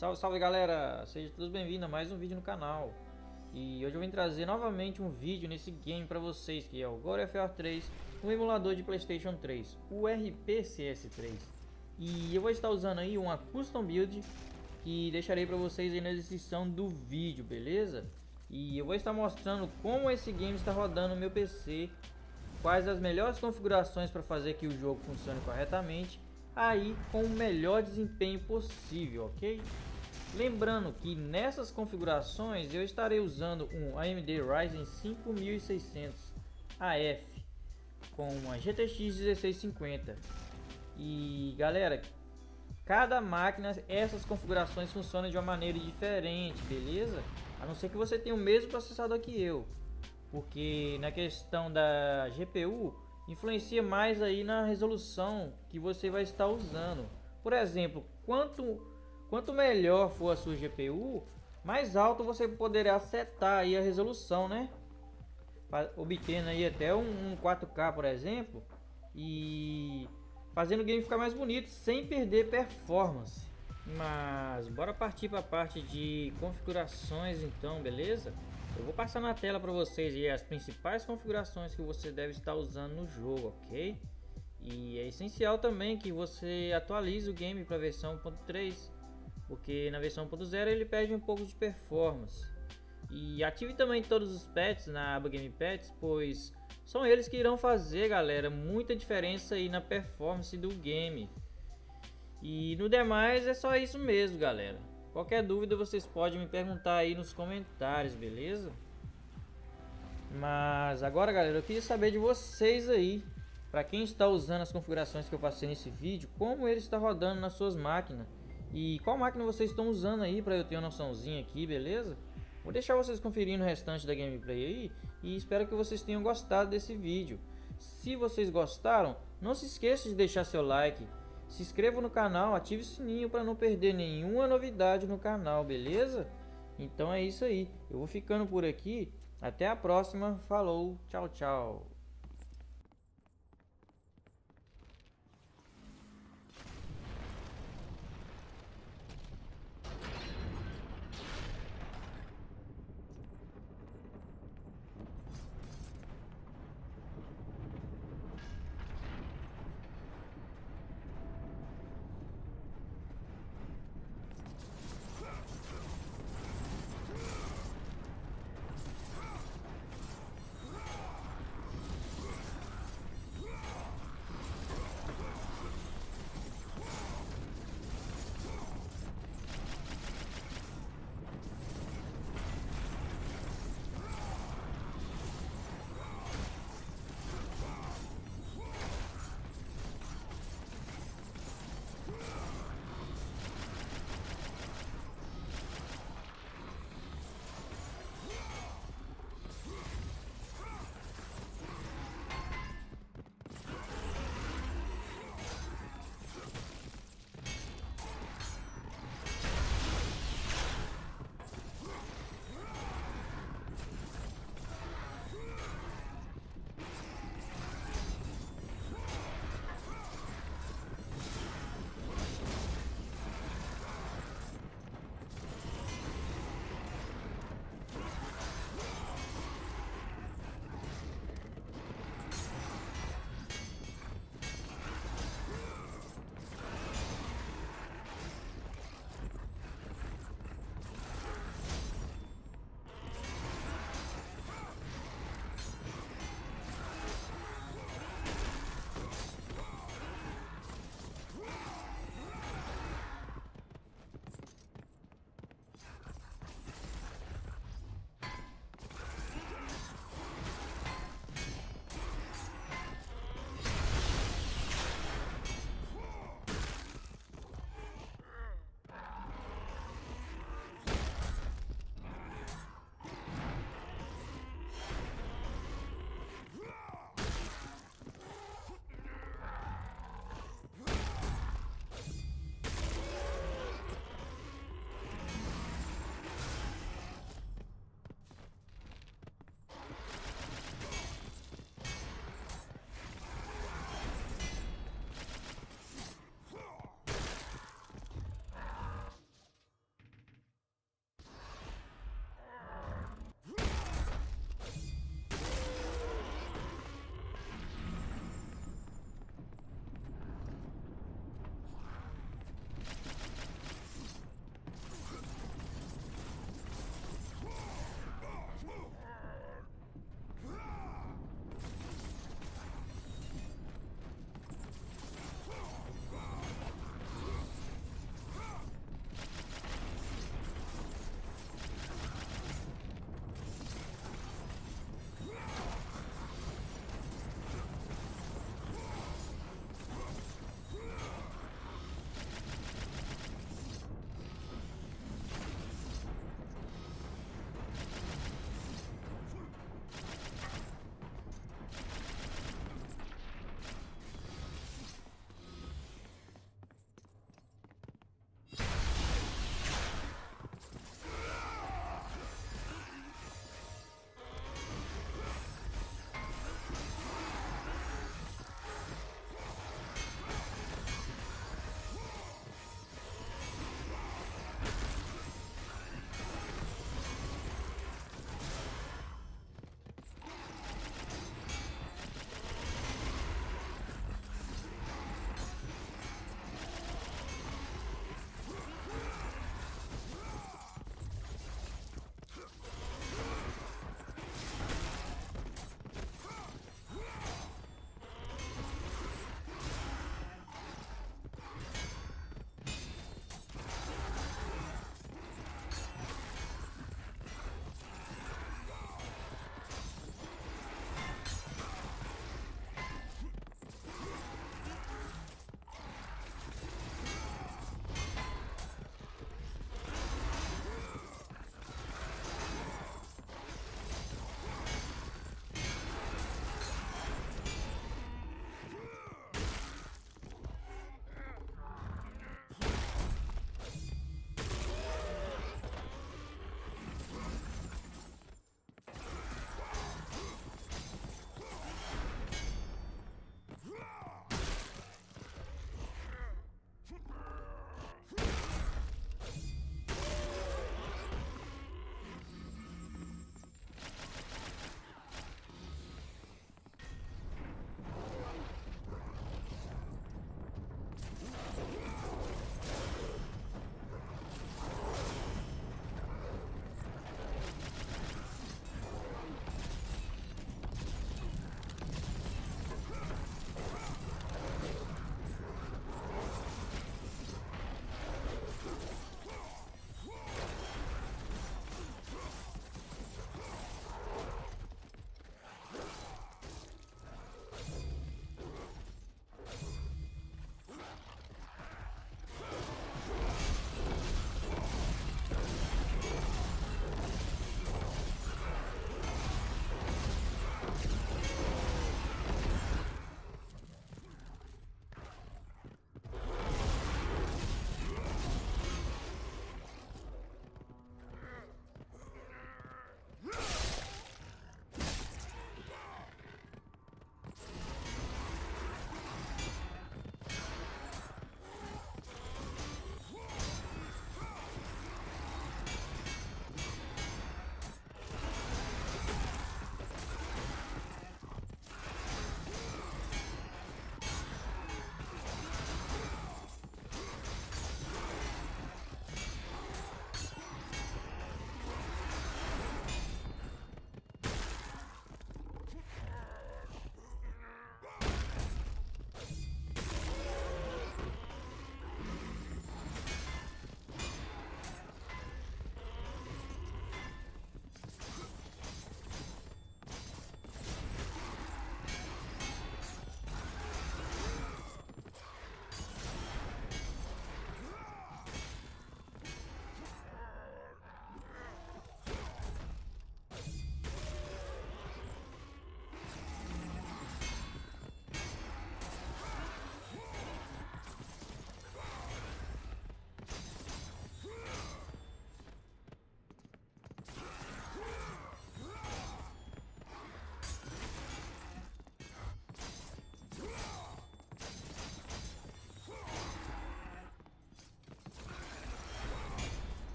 Salve, salve galera! Sejam todos bem-vindos a mais um vídeo no canal. E hoje eu vim trazer novamente um vídeo nesse game para vocês, que é o God of War 3, um emulador de Playstation 3, o RPCS3. E eu vou estar usando aí uma custom build, que deixarei para vocês aí na descrição do vídeo, beleza? E eu vou estar mostrando como esse game está rodando no meu PC, quais as melhores configurações para fazer que o jogo funcione corretamente, aí com o melhor desempenho possível, ok? Lembrando que nessas configurações eu estarei usando um AMD Ryzen 5600 AF com uma GTX 1650. E galera, cada máquina essas configurações funcionam de uma maneira diferente, beleza? A não ser que você tenha o mesmo processador que eu, porque na questão da GPU influencia mais aí na resolução que você vai estar usando. Por exemplo, quanto Quanto melhor for a sua GPU, mais alto você poderá setar aí a resolução, né? Obtendo aí até um, 4K, por exemplo, e fazendo o game ficar mais bonito sem perder performance. Mas bora partir para a parte de configurações então, beleza? Eu vou passar na tela para vocês aí as principais configurações que você deve estar usando no jogo, ok? E é essencial também que você atualize o game para a versão 1.3 porque na versão 1.0 ele perde um pouco de performance. E ative também todos os pets na aba Game Pets, pois são eles que irão fazer, galera, muita diferença aí na performance do game. E no demais é só isso mesmo, galera. Qualquer dúvida vocês podem me perguntar aí nos comentários, beleza? Mas agora, galera, eu queria saber de vocês aí, para quem está usando as configurações que eu passei nesse vídeo, como ele está rodando nas suas máquinas. E qual máquina vocês estão usando aí para eu ter uma noçãozinha aqui, beleza? Vou deixar vocês conferindo o restante da gameplay aí e espero que vocês tenham gostado desse vídeo. Se vocês gostaram, não se esqueça de deixar seu like, se inscreva no canal, ative o sininho para não perder nenhuma novidade no canal, beleza? Então é isso aí, eu vou ficando por aqui, até a próxima, falou, tchau, tchau.